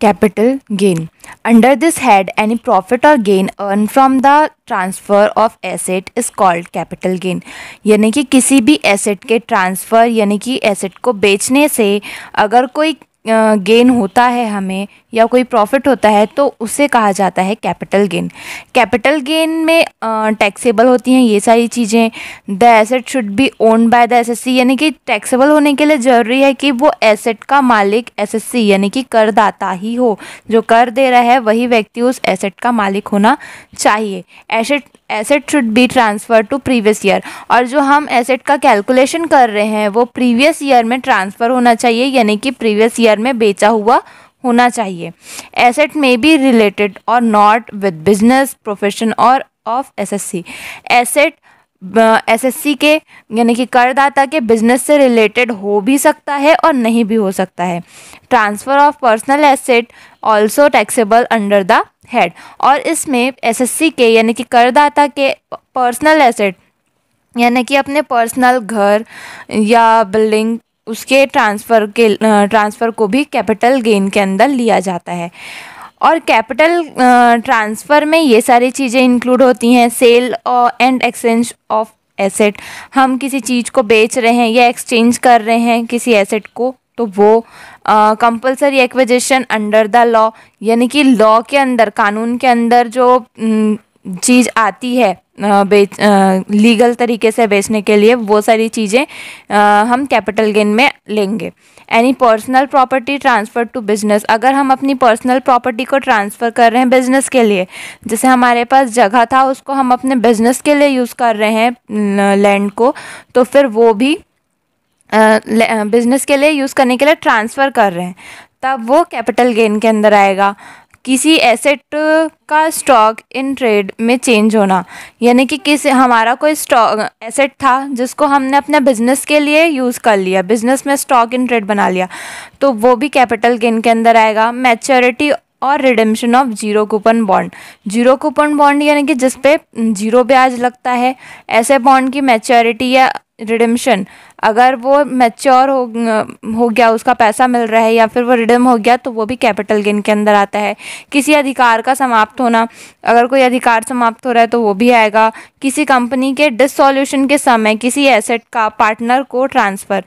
capital gain. Under this head, any profit or gain earned from the transfer of asset is called capital gain यानी कि किसी भी asset के transfer यानी कि एसेट को बेचने से अगर कोई गेन होता है हमें या कोई प्रॉफिट होता है तो उसे कहा जाता है कैपिटल गेन कैपिटल गेन में टैक्सेबल होती हैं ये सारी चीज़ें the asset should be own by the SSC यानी कि टैक्सेबल होने के लिए ज़रूरी है कि वो एसेट का मालिक एसएससी यानी कि करदाता ही हो जो कर दे रहा है वही व्यक्ति उस एसेट का मालिक होना चाहिए asset asset should be transfer to previous year और जो हम एसेट का कैलकुलेशन कर रहे हैं वो प्रीवियस ईयर में ट्रांसफ़र होना चाहिए यानी कि प्रीवियस ईयर शेयर में बेचा हुआ होना चाहिए एसेट में बी रिलेटेड और नॉट विद बिजनेस प्रोफेशन और ऑफ एसएससी एसेट एसएससी के यानी कि करदाता के बिजनेस से रिलेटेड हो भी सकता है और नहीं भी हो सकता है transfer of personal asset also taxable under the head और इसमें एसएससी के यानी कि करदाता के पर्सनल एसेट यानी कि अपने पर्सनल घर या बिल्डिंग उसके ट्रांसफ़र के ट्रांसफ़र को भी कैपिटल गेन के अंदर लिया जाता है और कैपिटल ट्रांसफ़र में ये सारी चीज़ें इंक्लूड होती हैं सेल और एंड एक्सचेंज ऑफ एसेट हम किसी चीज़ को बेच रहे हैं या एक्सचेंज कर रहे हैं किसी एसेट को तो वो compulsory acquisition under the law यानी कि लॉ के अंदर कानून के अंदर जो चीज़ आती है बेच लीगल तरीके से बेचने के लिए वो सारी चीज़ें हम कैपिटल गेन में लेंगे any personal property transfer to business अगर हम अपनी पर्सनल प्रॉपर्टी को ट्रांसफ़र कर रहे हैं बिजनेस के लिए जैसे हमारे पास जगह था उसको हम अपने बिजनेस के लिए यूज़ कर रहे हैं लैंड को तो फिर वो भी बिजनेस के लिए यूज़ करने के लिए ट्रांसफ़र कर रहे हैं तब वो कैपिटल गेन के अंदर आएगा किसी एसेट का स्टॉक इन ट्रेड में चेंज होना यानी कि किस हमारा कोई स्टॉक एसेट था जिसको हमने अपने बिजनेस के लिए यूज़ कर लिया बिजनेस में स्टॉक इन ट्रेड बना लिया तो वो भी कैपिटल गेन के अंदर आएगा मैच्योरिटी और redemption of zero coupon bond zero coupon bond यानी कि जिसपे जीरो ब्याज लगता है ऐसे बॉन्ड की मैच्योरिटी या रिडम्शन अगर वो मैच्योर हो हो गया उसका पैसा मिल रहा है या फिर वो रिडम हो गया तो वो भी कैपिटल गेन के अंदर आता है किसी अधिकार का समाप्त होना अगर कोई अधिकार समाप्त हो रहा है तो वो भी आएगा किसी कंपनी के डिसोल्यूशन के समय किसी एसेट का पार्टनर को ट्रांसफ़र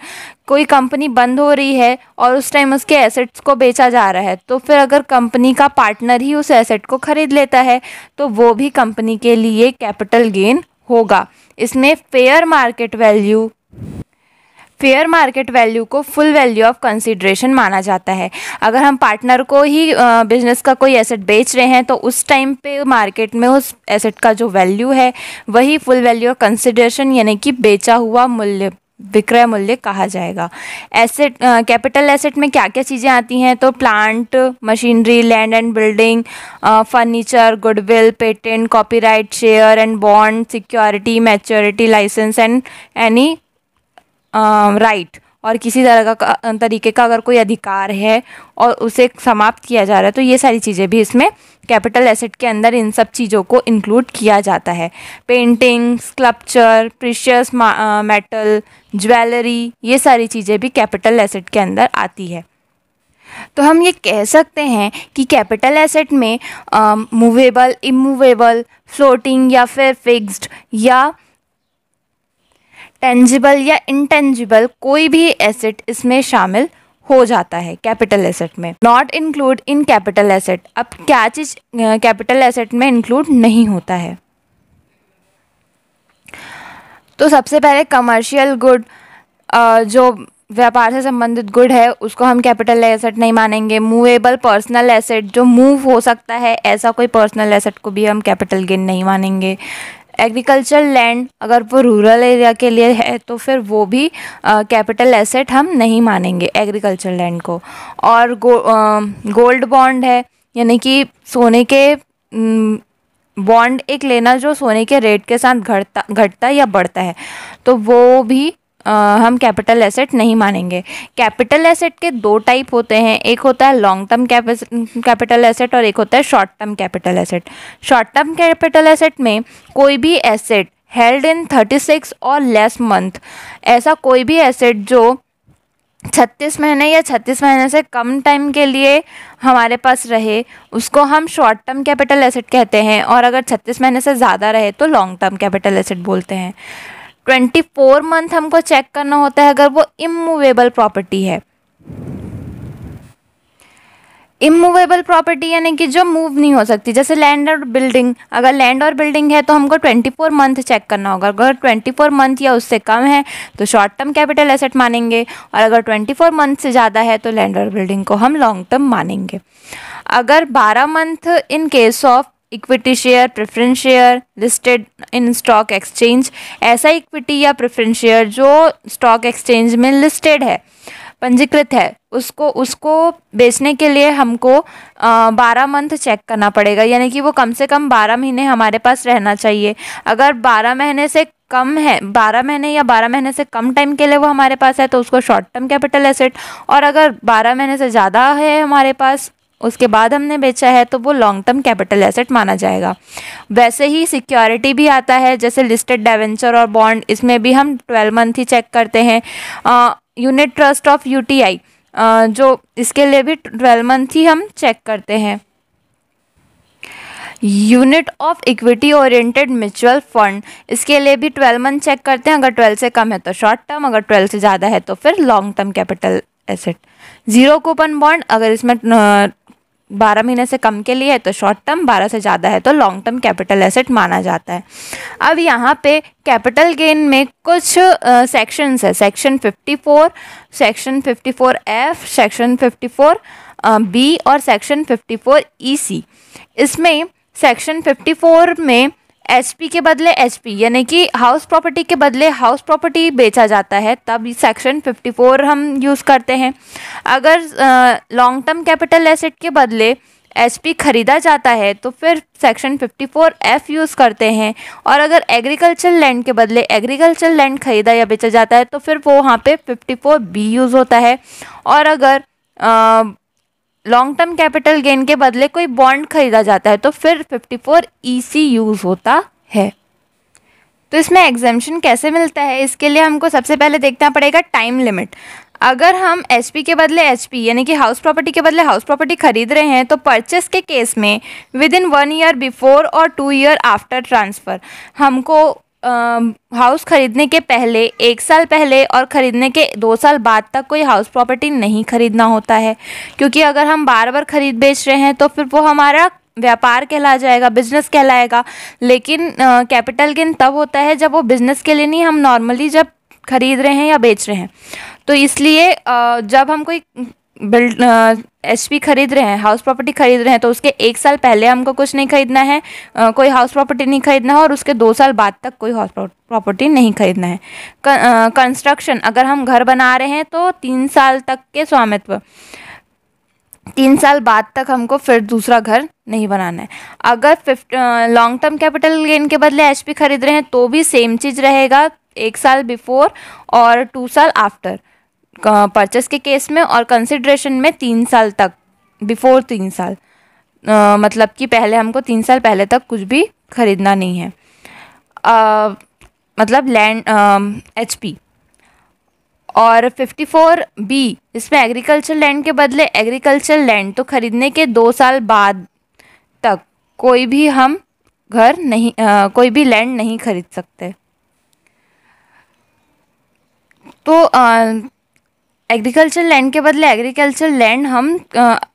कोई कंपनी बंद हो रही है और उस टाइम उसके एसेट्स को बेचा जा रहा है तो फिर अगर कंपनी का पार्टनर ही उस एसेट को ख़रीद लेता है तो वो भी कंपनी के लिए कैपिटल गेन होगा इसमें fair market value fair market value को फुल वैल्यू ऑफ कंसिड्रेशन माना जाता है अगर हम पार्टनर को ही बिजनेस का कोई एसेट बेच रहे हैं तो उस टाइम पे मार्केट में उस एसेट का जो वैल्यू है वही फुल वैल्यू ऑफ कंसिड्रेशन यानी कि बेचा हुआ मूल्य विक्रय मूल्य कहा जाएगा एसेट कैपिटल एसेट में क्या क्या चीज़ें आती हैं तो plant machinery land and building furniture goodwill patent copyright share and bond security maturity licence and any right और किसी तरह का तरीके का अगर कोई अधिकार है और उसे समाप्त किया जा रहा है तो ये सारी चीज़ें भी इसमें कैपिटल एसेट के अंदर इन सब चीज़ों को इंक्लूड किया जाता है painting sculpture precious metal jewellery ये सारी चीज़ें भी कैपिटल एसेट के अंदर आती है तो हम ये कह सकते हैं कि कैपिटल एसेट में मूवेबल इमूवेबल फ्लोटिंग या फिर फिक्स्ड या टेंजिबल या इनटेंजिबल कोई भी एसेट इसमें शामिल हो जाता है कैपिटल एसेट में not include in capital asset अब क्या चीज़ कैपिटल एसेट में इंक्लूड नहीं होता है तो सबसे पहले कमर्शियल गुड जो व्यापार से संबंधित गुड है उसको हम कैपिटल एसेट नहीं मानेंगे मूवेबल पर्सनल एसेट जो मूव हो सकता है ऐसा कोई पर्सनल एसेट को भी हम कैपिटल गेन नहीं मानेंगे एग्रीकल्चर लैंड अगर वो रूरल एरिया के लिए है तो फिर वो भी कैपिटल एसेट हम नहीं मानेंगे एग्रीकल्चर लैंड को और गोल्ड बॉन्ड है यानी कि सोने के बॉन्ड एक लेना जो सोने के रेट के साथ घटता घटता या बढ़ता है तो वो भी हम कैपिटल एसेट नहीं मानेंगे कैपिटल एसेट के दो टाइप होते हैं एक होता है लॉन्ग टर्म कैपिटल एसेट और एक होता है short term capital asset short term capital asset में कोई भी asset held in thirty six और लेस मंथ ऐसा कोई भी एसेट जो छत्तीस महीने या छत्तीस महीने से कम टाइम के लिए हमारे पास रहे उसको हम शॉर्ट टर्म कैपिटल एसेट कहते हैं और अगर छत्तीस महीने से ज़्यादा रहे तो लॉन्ग टर्म कैपिटल एसेट बोलते हैं ट्वेंटी फोर मंथ हमको चेक करना होता है अगर वो इमूवेबल प्रॉपर्टी है इमूवेबल प्रॉपर्टी यानी कि जो मूव नहीं हो सकती जैसे लैंड और बिल्डिंग अगर लैंड और बिल्डिंग है तो हमको ट्वेंटी फोर मंथ चेक करना होगा अगर ट्वेंटी फोर मंथ या उससे कम है तो शॉर्ट टर्म कैपिटल एसेट मानेंगे और अगर ट्वेंटी फोर मंथ से ज़्यादा है तो लैंड और बिल्डिंग को हम लॉन्ग टर्म मानेंगे अगर बारह month in case of equity share preference share listed in stock exchange ऐसा इक्विटी या प्रेफरेंस शेयर जो स्टॉक एक्सचेंज में लिस्टेड है पंजीकृत है उसको उसको बेचने के लिए हमको बारह मंथ चेक करना पड़ेगा यानी कि वो कम से कम बारह महीने हमारे पास रहना चाहिए अगर बारह महीने से कम है बारह महीने या बारह महीने से कम टाइम के लिए वो हमारे पास है तो उसको शॉर्ट टर्म कैपिटल एसेट और अगर बारह महीने से ज़्यादा है हमारे पास उसके बाद हमने बेचा है तो वो लॉन्ग टर्म कैपिटल एसेट माना जाएगा वैसे ही सिक्योरिटी भी आता है जैसे लिस्टेड डेवेंचर और बॉन्ड इसमें भी हम ट्वेल्व मंथ ही चेक करते हैं यूनिट ट्रस्ट ऑफ यू जो इसके लिए भी ट्वेल्व मंथ ही हम चेक करते हैं unit of equity oriented mutual fund इसके लिए भी ट्वेल्व मंथ चेक करते हैं अगर ट्वेल्व से कम है तो शॉर्ट टर्म अगर ट्वेल्व से ज़्यादा है तो फिर long term capital asset zero coupon bond अगर इसमें बारह महीने से कम के लिए है तो शॉर्ट टर्म बारह से ज़्यादा है तो लॉन्ग टर्म कैपिटल एसेट माना जाता है अब यहाँ पे कैपिटल गेन में कुछ सेक्शंस है section 54, section F section 54 B और सेक्शन 54 सी इसमें सेक्शन 54 में एसपी के बदले एचपी यानी कि हाउस प्रॉपर्टी के बदले हाउस प्रॉपर्टी बेचा जाता है तब सेक्शन 54 हम यूज़ करते हैं अगर लॉन्ग टर्म कैपिटल एसेट के बदले एचपी खरीदा जाता है तो फिर सेक्शन 54 एफ यूज़ करते हैं और अगर एग्रीकल्चर लैंड के बदले एग्रीकल्चर लैंड खरीदा या बेचा जाता है तो फिर वो वहाँ पर फिफ्टी बी यूज़ होता है और अगर लॉन्ग टर्म कैपिटल गेन के बदले कोई बॉन्ड खरीदा जाता है तो फिर 54 ईसी यूज़ होता है तो इसमें एग्जामेशन कैसे मिलता है इसके लिए हमको सबसे पहले देखना पड़ेगा टाइम लिमिट अगर हम एच के बदले एच यानी कि हाउस प्रॉपर्टी के बदले हाउस प्रॉपर्टी खरीद रहे हैं तो परचेस के केस में within one year before और टू ईयर आफ्टर ट्रांसफ़र हमको हाउस खरीदने के पहले एक साल पहले और ख़रीदने के दो साल बाद तक कोई हाउस प्रॉपर्टी नहीं खरीदना होता है क्योंकि अगर हम बार बार ख़रीद बेच रहे हैं तो फिर वो हमारा व्यापार कहला जाएगा बिजनेस कहलाएगा लेकिन कैपिटल गेन तब होता है जब वो बिजनेस के लिए नहीं हम नॉर्मली जब खरीद रहे हैं या बेच रहे हैं तो इसलिए जब हम कोई बिल्ड एच पी खरीद रहे हैं हाउस प्रॉपर्टी खरीद रहे हैं तो उसके एक साल पहले हमको कुछ नहीं खरीदना है आ, कोई हाउस प्रॉपर्टी नहीं खरीदना है और उसके दो साल बाद तक कोई हाउस प्रॉपर्टी नहीं खरीदना है कंस्ट्रक्शन अगर हम घर बना रहे हैं तो तीन साल तक के स्वामित्व तीन साल बाद तक हमको फिर दूसरा घर नहीं बनाना है अगर fifty long term capital gain के बदले एच खरीद रहे हैं तो भी सेम चीज़ रहेगा एक साल बिफोर और टू साल आफ्टर परचेस के केस में और कंसिड्रेशन में तीन साल तक बिफोर तीन साल आ, मतलब कि पहले हमको तीन साल पहले तक कुछ भी ख़रीदना नहीं है आ, मतलब लैंड एच पी और फिफ्टी फोर बी इसमें एग्रीकल्चर लैंड के बदले एग्रीकल्चर लैंड तो ख़रीदने के दो साल बाद तक कोई भी हम घर नहीं आ, कोई भी लैंड नहीं खरीद सकते तो आ, एग्रीकल्चर लैंड के बदले एग्रीकल्चर लैंड हम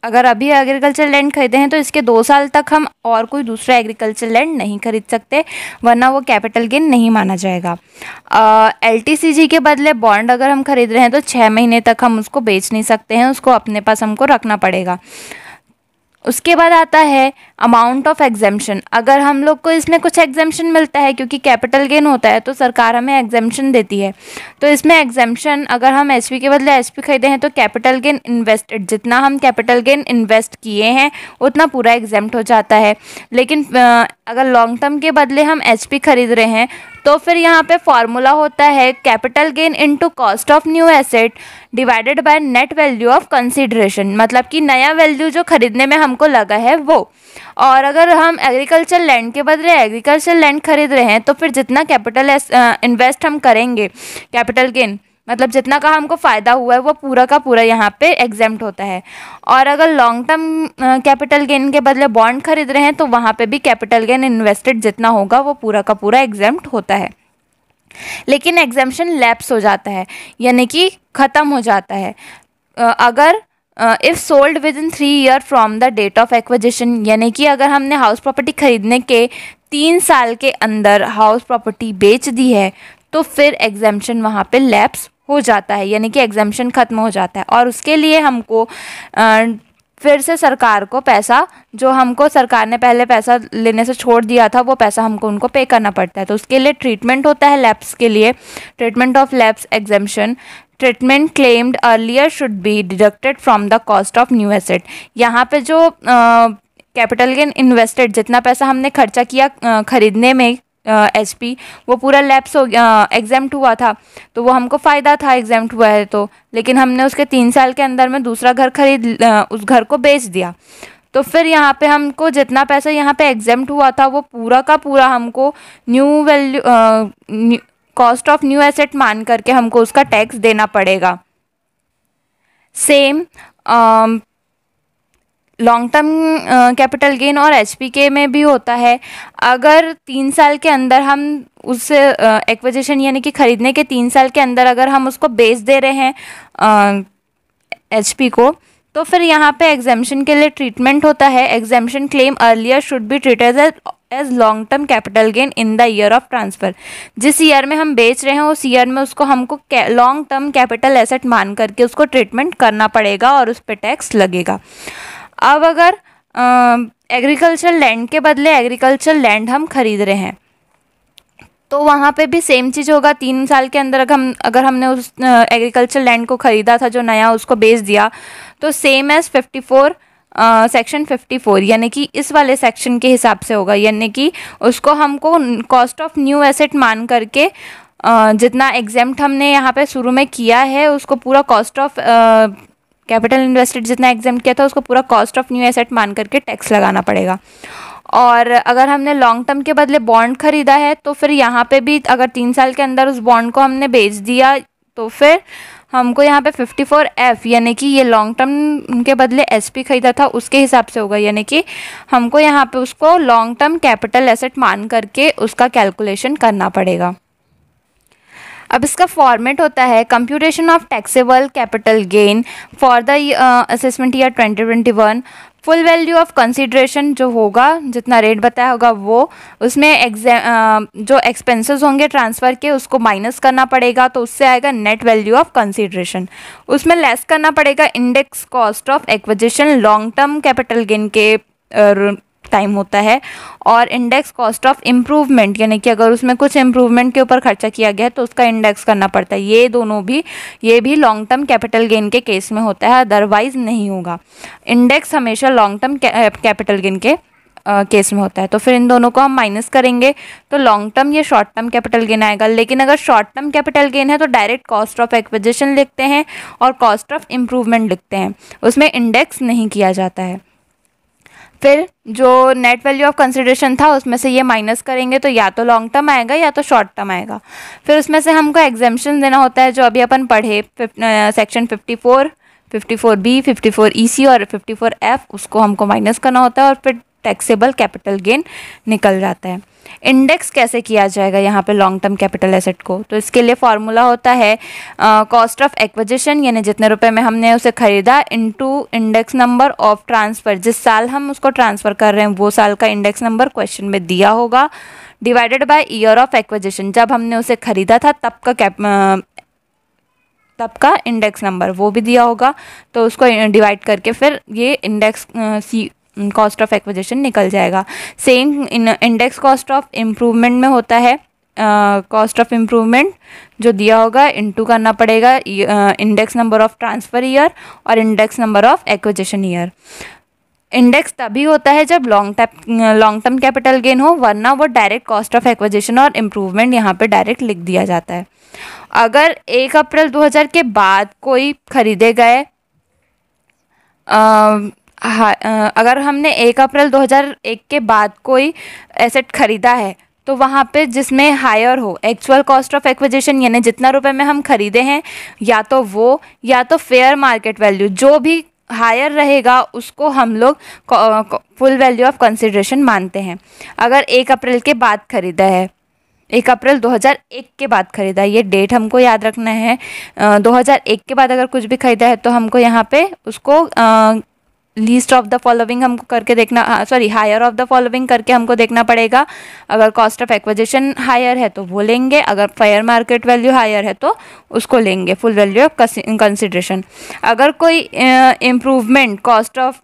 अगर अभी एग्रीकल्चर लैंड खरीदे हैं तो इसके दो साल तक हम और कोई दूसरा एग्रीकल्चर लैंड नहीं खरीद सकते वरना वो कैपिटल गेन नहीं माना जाएगा एल uh, के बदले बॉन्ड अगर हम खरीद रहे हैं तो छः महीने तक हम उसको बेच नहीं सकते हैं उसको अपने पास हमको रखना पड़ेगा उसके बाद आता है अमाउंट ऑफ एग्जेम्पन अगर हम लोग को इसमें कुछ एग्जेम्पन मिलता है क्योंकि कैपिटल गेन होता है तो सरकार हमें एग्जेम्पन देती है तो इसमें एग्जेम्पन अगर हम एस के बदले एस खरीदे हैं तो कैपिटल गेन इन्वेस्टेड जितना हम कैपिटल गेन इन्वेस्ट किए हैं उतना पूरा एग्जेम्प्ट हो जाता है लेकिन अगर लॉन्ग टर्म के बदले हम एच खरीद रहे हैं तो फिर यहाँ पे फॉर्मूला होता है capital gain into cost of new asset divided by net value of consideration मतलब कि नया वैल्यू जो खरीदने में हमको लगा है वो और अगर हम एग्रीकल्चर लैंड के बदले एग्रीकल्चर लैंड खरीद रहे हैं तो फिर जितना कैपिटल इन्वेस्ट हम करेंगे कैपिटल गेन मतलब जितना का हमको फ़ायदा हुआ है वो पूरा का पूरा यहाँ पे एग्जेम्ट होता है और अगर लॉन्ग टर्म कैपिटल गेन के बदले बॉन्ड खरीद रहे हैं तो वहाँ पे भी कैपिटल गेन इन्वेस्टेड जितना होगा वो पूरा का पूरा एग्जेम्ट होता है लेकिन एग्जेम्पन लैप्स हो जाता है यानी कि ख़त्म हो जाता है अगर if sold within three year from the date of acquisition यानी कि अगर हमने हाउस प्रॉपर्टी खरीदने के तीन साल के अंदर हाउस प्रॉपर्टी बेच दी है तो फिर एग्जामेशन वहाँ पे लैप्स हो जाता है यानी कि एग्जामेशन ख़त्म हो जाता है और उसके लिए हमको फिर से सरकार को पैसा जो हमको सरकार ने पहले पैसा लेने से छोड़ दिया था वो पैसा हमको उनको पे करना पड़ता है तो उसके लिए ट्रीटमेंट होता है लैब्स के लिए treatment of labs exemption treatment claimed earlier should be deducted from the cost of new asset यहाँ पे जो कैपिटल गेन इन्वेस्टेड जितना पैसा हमने खर्चा किया ख़रीदने में पी वो पूरा लैप्स हो गया एग्जाम्ट हुआ था तो वो हमको फ़ायदा था एग्जाम्ट हुआ है तो लेकिन हमने उसके तीन साल के अंदर में दूसरा घर खरीद उस घर को बेच दिया तो फिर यहाँ पे हमको जितना पैसा यहाँ पे एग्जाम्ट हुआ था वो पूरा का पूरा हमको new value cost of new asset मान करके हमको उसका टैक्स देना पड़ेगा same long term capital gain और एच में भी होता है अगर तीन साल के अंदर हम उस एक्विजिशन यानी कि ख़रीदने के तीन साल के अंदर अगर हम उसको बेच दे रहे हैं एच को तो फिर यहाँ पे एग्जामेशन के लिए ट्रीटमेंट होता है exemption claim earlier should be treated as as long term capital gain in the year of transfer जिस ईयर में हम बेच रहे हैं उस ईयर में उसको हमको लॉन्ग टर्म कैपिटल एसेट मान करके उसको ट्रीटमेंट करना पड़ेगा और उस पर टैक्स लगेगा अब अगर एग्रीकल्चर लैंड के बदले एग्रीकल्चर लैंड हम खरीद रहे हैं तो वहाँ पे भी सेम चीज़ होगा तीन साल के अंदर अगर हम अगर हमने उस एग्रीकल्चर लैंड को ख़रीदा था जो नया उसको बेच दिया तो same as fifty four section fifty four यानी कि इस वाले सेक्शन के हिसाब से होगा यानी कि उसको हमको कॉस्ट ऑफ न्यू एसेट मान करके uh, जितना एग्जाम हमने यहाँ पे शुरू में किया है उसको पूरा कॉस्ट ऑफ कैपिटल इन्वेस्टेड जितना एग्जाम किया था उसको पूरा कॉस्ट ऑफ न्यू एसेट मान करके टैक्स लगाना पड़ेगा और अगर हमने लॉन्ग टर्म के बदले बॉन्ड खरीदा है तो फिर यहाँ पे भी अगर तीन साल के अंदर उस बॉन्ड को हमने बेच दिया तो फिर हमको यहाँ पे 54F यानी कि ये लॉन्ग टर्म के बदले एस पी खरीदा था उसके हिसाब से होगा यानी कि हमको यहाँ पे उसको लॉन्ग टर्म कैपिटल एसेट मान करके उसका कैलकुलेशन करना पड़ेगा अब इसका फॉर्मेट होता है computation of taxable capital gain for the assessment year 2021 full value of consideration जो होगा जितना रेट बताया होगा वो उसमें एग्जाम uh, जो एक्सपेंसेस होंगे ट्रांसफ़र के उसको माइनस करना पड़ेगा तो उससे आएगा नेट वैल्यू ऑफ कंसिड्रेशन उसमें लेस करना पड़ेगा index cost of acquisition long term capital gain के टाइम होता है और इंडेक्स कॉस्ट ऑफ इम्प्रूवमेंट यानी कि अगर उसमें कुछ इम्प्रूवमेंट के ऊपर खर्चा किया गया है तो उसका इंडेक्स करना पड़ता है ये दोनों भी ये भी लॉन्ग टर्म कैपिटल गेन के केस में होता है अदरवाइज नहीं होगा इंडेक्स हमेशा लॉन्ग टर्म कैपिटल गेन के केस में होता है तो फिर इन दोनों को हम माइनस करेंगे तो लॉन्ग टर्म या शॉर्ट टर्म कैपिटल गेन आएगा लेकिन अगर शॉर्ट टर्म कैपिटल गेन है तो डायरेक्ट कॉस्ट ऑफ एक्विजिशन लिखते हैं और कॉस्ट ऑफ इम्प्रूवमेंट लिखते हैं उसमें इंडेक्स नहीं किया जाता है फिर जो नेट वैल्यू ऑफ कंसिडरेशन था उसमें से ये माइनस करेंगे तो या तो लॉन्ग टर्म आएगा या तो शॉर्ट टर्म आएगा फिर उसमें से हमको एग्जामेशन देना होता है जो अभी अपन पढ़े section fifty four fifty four B fifty four E C और फिफ्टी फोर एफ उसको हमको माइनस करना होता है और फिर टैक्सेबल कैपिटल गेन निकल जाता है इंडेक्स कैसे किया जाएगा यहाँ पे लॉन्ग टर्म कैपिटल एसेट को तो इसके लिए फार्मूला होता है कॉस्ट ऑफ एक्विजिशन यानी जितने रुपए में हमने उसे ख़रीदा into index number of transfer जिस साल हम उसको ट्रांसफ़र कर रहे हैं वो साल का इंडेक्स नंबर क्वेश्चन में दिया होगा divided by year of acquisition जब हमने उसे ख़रीदा था तब का कैप तब का इंडेक्स नंबर वो भी दिया होगा तो उसको डिवाइड करके फिर ये इंडेक्स सी कॉस्ट ऑफ एक्विजिशन निकल जाएगा same index cost of improvement में होता है कॉस्ट ऑफ इम्प्रूवमेंट जो दिया होगा इनटू करना पड़ेगा index number of transfer year और index number of acquisition year index तभी होता है जब long term long term capital gain हो वरना वो डायरेक्ट कॉस्ट ऑफ एक्विजिशन और इम्प्रूवमेंट यहाँ पे डायरेक्ट लिख दिया जाता है अगर एक अप्रैल 2000 के बाद कोई खरीदे गए हाँ अगर हमने एक अप्रैल 2001 के बाद कोई एसेट ख़रीदा है तो वहाँ पे जिसमें हायर हो एक्चुअल कॉस्ट ऑफ एक्विजिशन यानी जितना रुपए में हम ख़रीदे हैं या तो वो या तो फेयर मार्केट वैल्यू जो भी हायर रहेगा उसको हम लोग फुल वैल्यू ऑफ कंसिड्रेशन मानते हैं अगर एक अप्रैल के बाद ख़रीदा है एक अप्रैल 2001 के बाद ख़रीदा ये डेट हमको याद रखना है आ, 2001 के बाद अगर कुछ भी ख़रीदा है तो हमको यहाँ पे उसको आ, लीस्ट ऑफ द फॉलोविंग हमको करके देखना sorry higher of the following करके हमको देखना पड़ेगा अगर कॉस्ट ऑफ एक्विजिशन हायर है तो वो लेंगे अगर फेयर मार्केट वैल्यू हायर है तो उसको लेंगे फुल वैल्यू ऑफ कंसिड्रेशन अगर कोई इम्प्रूवमेंट कॉस्ट ऑफ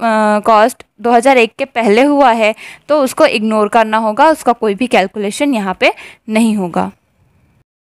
कॉस्ट 2001 के पहले हुआ है तो उसको इग्नोर करना होगा उसका कोई भी कैलकुलेशन यहाँ पे नहीं होगा